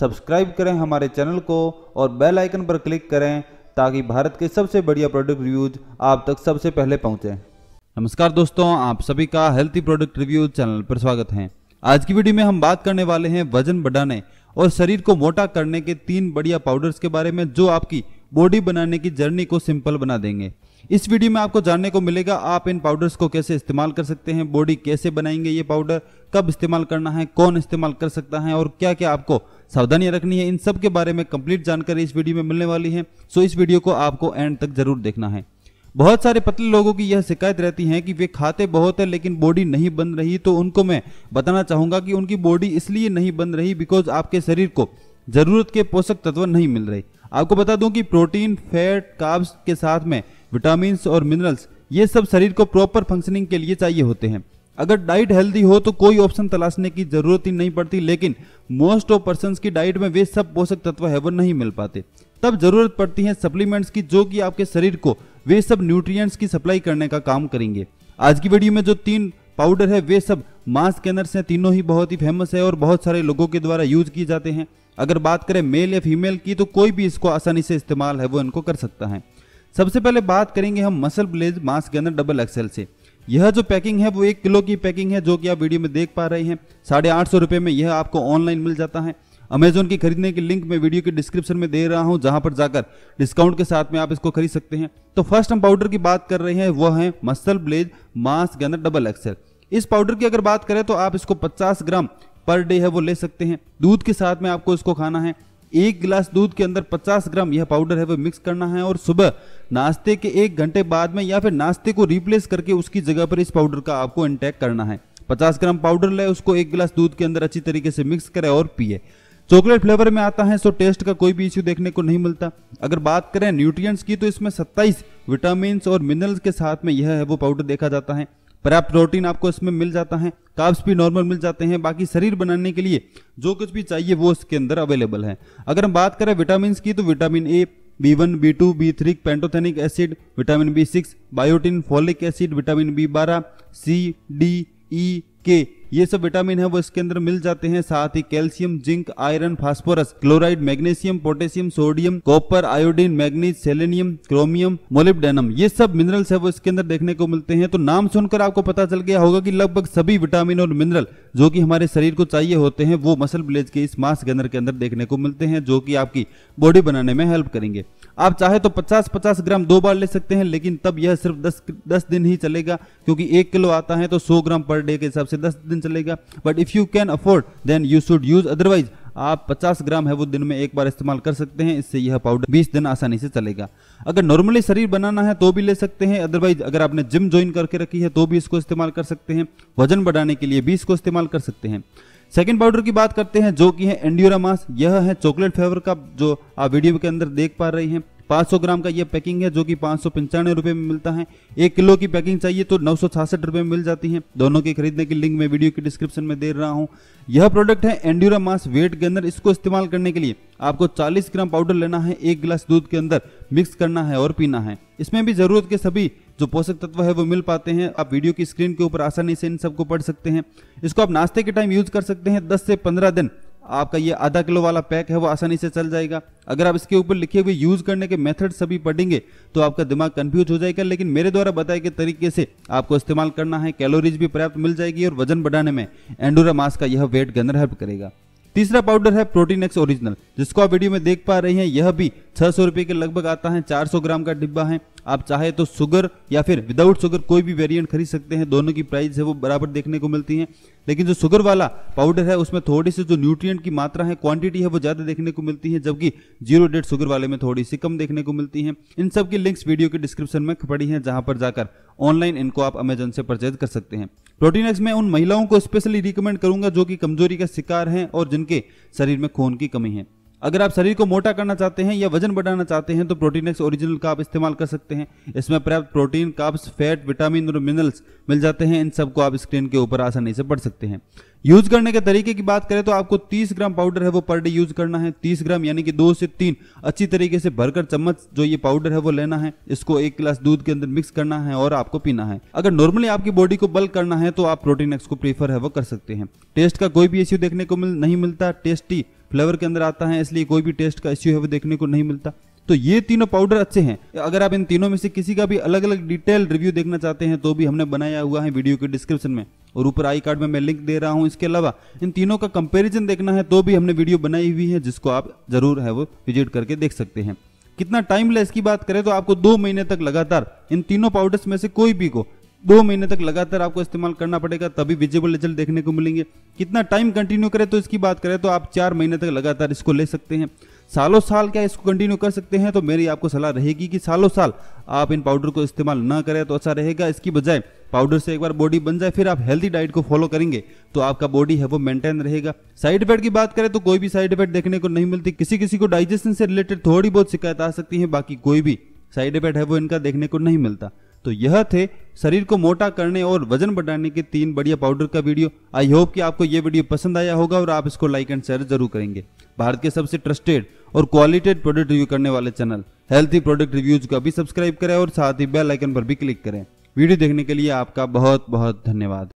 subscribe करें हमारे channel को और बेल आइकन पर क्लिक करें ताकि भारत के सबसे बढ़िया प्रोडक्ट रिव्यूज आप तक सबसे पहले पहुंचे नमस्कार दोस्तों आप सभी का हेल्थी प्रोडक्ट रिव्यूज चैनल पर स्वागत है आज की वीडियो में हम बात करने वाले हैं वजन बढ़ाने और शरीर को मोटा करने के तीन बढ़िया पाउडर्स के बारे में जो आपकी बॉडी बनाने की जर्नी को सिंपल बना देंगे इस वीडियो में आपको जानने को मिलेगा आप इन पाउडर्स को कैसे इस्तेमाल कर सकते हैं बॉडी कैसे बनाएंगे ये पाउडर कब इस्तेमाल करना है कौन इस्तेमाल कर सकता है और क्या क्या आपको सावधानियां रखनी है इन सब के बारे में कंप्लीट जानकारी इस वीडियो में मिलने वाली है सो इस वीडियो को आपको एंड तक जरूर देखना है बहुत सारे पतले लोगों की यह शिकायत रहती है कि वे खाते बहुत है लेकिन बॉडी नहीं बन रही तो उनको मैं बताना चाहूंगा कि उनकी बॉडी इसलिए नहीं बन रही बिकॉज आपके शरीर को जरूरत के पोषक तत्व नहीं मिल रहे आपको बता दूं कि प्रोटीन फैट काब्स के साथ में विटामिन और मिनरल्स ये सब शरीर को प्रॉपर फंक्शनिंग के लिए चाहिए होते हैं अगर डाइट हेल्दी हो तो कोई ऑप्शन तलाशने की जरूरत ही नहीं पड़ती लेकिन मोस्ट ऑफ पर्सन की डाइट में वे सब पोषक तत्व है वो नहीं मिल पाते तब जरूरत पड़ती है सप्लीमेंट्स की जो कि आपके शरीर को वे सब न्यूट्रिएंट्स की सप्लाई करने का काम करेंगे आज की वीडियो में जो तीन पाउडर है वे सब मांस के अंदर से तीनों ही बहुत ही फेमस है और बहुत सारे लोगों के द्वारा यूज किए जाते हैं अगर बात करें मेल या फीमेल की तो कोई भी इसको आसानी से इस्तेमाल है वो इनको कर सकता है सबसे पहले बात करेंगे हम मसल ब्लेज मास्क अंदर डबल एक्सएल से यह जो पैकिंग है वो एक किलो की पैकिंग है जो कि आप वीडियो में देख पा रहे हैं साढ़े आठ सौ रुपये में यह आपको ऑनलाइन मिल जाता है अमेजोन की खरीदने की लिंक मैं वीडियो के डिस्क्रिप्शन में दे रहा हूं जहां पर जाकर डिस्काउंट के साथ में आप इसको खरीद सकते हैं तो फर्स्ट हम पाउडर की बात कर रहे हैं वह है मसल ब्लेज मास अंदर डबल एक्सएल इस पाउडर की अगर बात करें तो आप इसको पचास ग्राम पर डे है वो ले सकते हैं दूध के साथ में आपको इसको खाना है एक गिलास दूध के अंदर 50 ग्राम यह पाउडर है वो मिक्स करना है और सुबह नाश्ते के एक घंटे बाद में या फिर नाश्ते को रिप्लेस करके उसकी जगह पर इस पाउडर का आपको इंटेक करना है 50 ग्राम पाउडर ले उसको एक गिलास दूध के अंदर अच्छी तरीके से मिक्स करें और पिए चॉकलेट फ्लेवर में आता है सो टेस्ट का कोई भी इश्यू देखने को नहीं मिलता अगर बात करें न्यूट्रिएंट्स की तो इसमें 27 विटामिन और मिनरल्स के साथ में यह है वो पाउडर देखा जाता है पर्याप्त प्रोटीन आपको इसमें मिल जाता है काब्स भी नॉर्मल मिल जाते हैं बाकी शरीर बनाने के लिए जो कुछ भी चाहिए वो इसके अंदर अवेलेबल है अगर हम बात करें विटामिन की तो vitamin A B one B two B three pantothenic acid vitamin B six biotin folic acid vitamin B बारह सी डी ई के ये सब विटामिन है वो इसके अंदर मिल जाते हैं साथ ही calcium zinc iron phosphorus chloride magnesium potassium sodium copper iodine manganese selenium chromium molybdenum ये सब मिनरल्स है वो इसके अंदर देखने को मिलते हैं तो नाम सुनकर आपको पता चल गया होगा कि लगभग सभी विटामिन और मिनरल जो कि हमारे शरीर को चाहिए होते हैं वो मसल ब्लेज के इस मास गनर के अंदर देखने को मिलते हैं जो कि आपकी बॉडी बनाने में हेल्प करेंगे आप चाहे तो 50-50 ग्राम दो बार ले सकते हैं लेकिन तब यह सिर्फ 10 10 दिन ही चलेगा क्योंकि एक किलो आता है तो 100 ग्राम पर डे के हिसाब से 10 दिन चलेगा but if you can afford then you should use otherwise आप 50 ग्राम है वो दिन में एक बार इस्तेमाल कर सकते हैं इससे यह पाउडर 20 दिन आसानी से चलेगा अगर नॉर्मली शरीर बनाना है तो भी ले सकते हैं अदरवाइज अगर आपने जिम ज्वाइन करके रखी है तो भी इसको इस्तेमाल कर सकते हैं वजन बढ़ाने के लिए भी इसको इस्तेमाल कर सकते हैं सेकेंड पाउडर की बात करते हैं जो कि है एंडियोरा मास यह है चॉकलेट फ्लेवर का जो आप वीडियो के अंदर देख पा रहे हैं 500 ग्राम का ये पैकिंग है जो कि पाँच सौ पंचानवे रुपये में मिलता है एक किलो की पैकिंग चाहिए तो नौ सौ छियासठ रुपये में मिल जाती है दोनों के खरीदने की लिंक मैं वीडियो की डिस्क्रिप्शन में दे रहा हूँ यह प्रोडक्ट है एंड्यूरा मास वेट गेनर इसको इस्तेमाल करने के लिए आपको 40 ग्राम पाउडर लेना है एक गिलास दूध के अंदर मिक्स करना है और पीना है इसमें भी जरूरत के सभी जो पोषक तत्व है वो मिल पाते हैं आप वीडियो की स्क्रीन के ऊपर आसानी से इन सबको पढ़ सकते हैं इसको आप नाश्ते के टाइम यूज कर सकते हैं 10 से 15 दिन आपका ये आधा किलो वाला पैक है वो आसानी से चल जाएगा अगर आप इसके ऊपर लिखे हुए यूज़ करने के मेथड सभी पढ़ेंगे तो आपका दिमाग कंफ्यूज हो जाएगा लेकिन मेरे द्वारा बताए गए तरीके से आपको इस्तेमाल करना है कैलोरीज भी पर्याप्त मिल जाएगी और वजन बढ़ाने में एंडोरा मास का यह वेट गनर हेल्प करेगा तीसरा पाउडर है प्रोटीन एक्स ओरिजिनल जिसको आप वीडियो में देख पा रहे हैं यह भी छह सौ के लगभग आता है चार ग्राम का डिब्बा है आप चाहे तो शुगर या फिर विदाउट शुगर कोई भी वेरिएंट खरीद सकते हैं दोनों की प्राइस है वो बराबर देखने को मिलती हैं लेकिन जो शुगर वाला पाउडर है उसमें थोड़ी सी जो न्यूट्रिएंट की मात्रा है क्वांटिटी है वो ज़्यादा देखने को मिलती है जबकि जीरो डेट शुगर वाले में थोड़ी सी कम देखने को मिलती है इन सब की लिंक्स वीडियो के डिस्क्रिप्शन में पड़ी हैं जहाँ पर जाकर ऑनलाइन इनको आप अमेजन से परचेज कर सकते हैं प्रोटीनेक्स में उन महिलाओं को स्पेशली रिकमेंड करूंगा जो कि कमजोरी का शिकार हैं और जिनके शरीर में खून की कमी है अगर आप शरीर को मोटा करना चाहते हैं या वजन बढ़ाना चाहते हैं तो प्रोटीन एक्स ओरिजिनल का आप इस्तेमाल कर सकते हैं इसमें पर्याप्त प्रोटीन काप्स फैट विटामिन और मिनरल्स मिल जाते हैं इन सबको आप स्क्रीन के ऊपर आसानी से पढ़ सकते हैं यूज करने के तरीके की बात करें तो आपको 30 ग्राम पाउडर है वो पर डे यूज करना है 30 ग्राम यानी कि दो से तीन अच्छी तरीके से भरकर चम्मच जो ये पाउडर है वो लेना है इसको एक गिलास दूध के अंदर मिक्स करना है और आपको पीना है अगर नॉर्मली आपकी बॉडी को बल्क करना है तो आप प्रोटीन एक्स को प्रीफर है वो कर सकते हैं टेस्ट का कोई भी इश्यू देखने को मिल, नहीं मिलता टेस्टी फ्लेवर के अंदर आता है इसलिए कोई भी टेस्ट का इश्यू है वो देखने को नहीं मिलता तो ये तीनों पाउडर अच्छे हैं अगर आप इन तीनों में से किसी का भी अलग अलग डिटेल रिव्यू देखना चाहते हैं तो भी हमने बनाया हुआ है वीडियो के डिस्क्रिप्शन में और ऊपर आई कार्ड में मैं लिंक दे रहा हूँ इसके अलावा इन तीनों का कंपेरिजन देखना है तो भी हमने वीडियो बनाई हुई है जिसको आप जरूर है वो विजिट करके देख सकते हैं कितना टाइम लेस की बात करें तो आपको दो महीने तक लगातार इन तीनों पाउडर्स में से कोई भी को दो महीने तक लगातार आपको इस्तेमाल करना पड़ेगा तभी विजिबल रिजल्ट देखने को मिलेंगे कितना टाइम कंटिन्यू करें तो इसकी बात करें तो आप चार महीने तक लगातार इसको ले सकते हैं सालों साल क्या इसको कंटिन्यू कर सकते हैं तो मेरी आपको सलाह रहेगी कि सालों साल आप इन पाउडर को इस्तेमाल ना करें तो अच्छा रहेगा इसकी बजाय पाउडर से एक बार बॉडी बन जाए फिर आप हेल्दी डाइट को फॉलो करेंगे तो आपका बॉडी है वो मेंटेन रहेगा साइड इफेक्ट की बात करें तो कोई भी साइड इफेक्ट देखने को नहीं मिलती किसी किसी को डाइजेशन से रिलेटेड थोड़ी बहुत शिकायत आ सकती है बाकी कोई भी साइड इफेक्ट है वो इनका देखने को नहीं मिलता तो यह थे शरीर को मोटा करने और वजन बढ़ाने के तीन बढ़िया पाउडर का वीडियो आई होप कि आपको यह वीडियो पसंद आया होगा और आप इसको लाइक एंड शेयर जरूर करेंगे भारत के सबसे ट्रस्टेड और क्वालिटेड प्रोडक्ट रिव्यू करने वाले चैनल हेल्थी प्रोडक्ट रिव्यूज को भी सब्सक्राइब करें और साथ ही बेल आइकन पर भी क्लिक करें वीडियो देखने के लिए आपका बहुत बहुत धन्यवाद